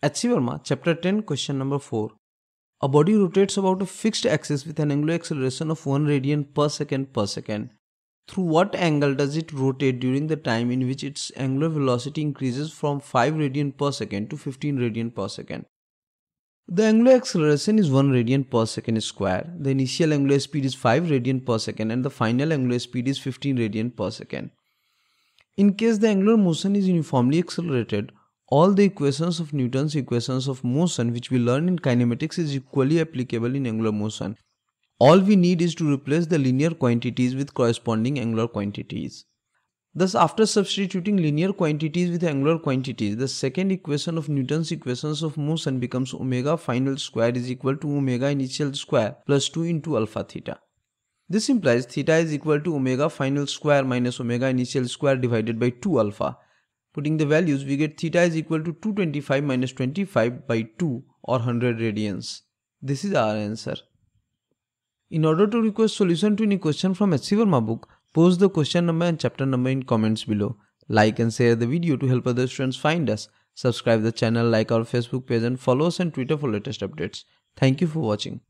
At chapter 10, question number 4. A body rotates about a fixed axis with an angular acceleration of 1 radian per second per second. Through what angle does it rotate during the time in which its angular velocity increases from 5 radian per second to 15 radian per second? The angular acceleration is 1 radian per second square, the initial angular speed is 5 radian per second and the final angular speed is 15 radian per second. In case the angular motion is uniformly accelerated, all the equations of Newton's equations of motion which we learn in kinematics is equally applicable in angular motion. All we need is to replace the linear quantities with corresponding angular quantities. Thus after substituting linear quantities with angular quantities, the second equation of Newton's equations of motion becomes omega final square is equal to omega initial square plus 2 into alpha theta. This implies theta is equal to omega final square minus omega initial square divided by 2 alpha Putting the values, we get theta is equal to 225 minus 25 by 2 or 100 radians. This is our answer. In order to request solution to any question from HC Verma book, post the question number and chapter number in comments below. Like and share the video to help other students find us. Subscribe the channel, like our Facebook page and follow us on Twitter for latest updates. Thank you for watching.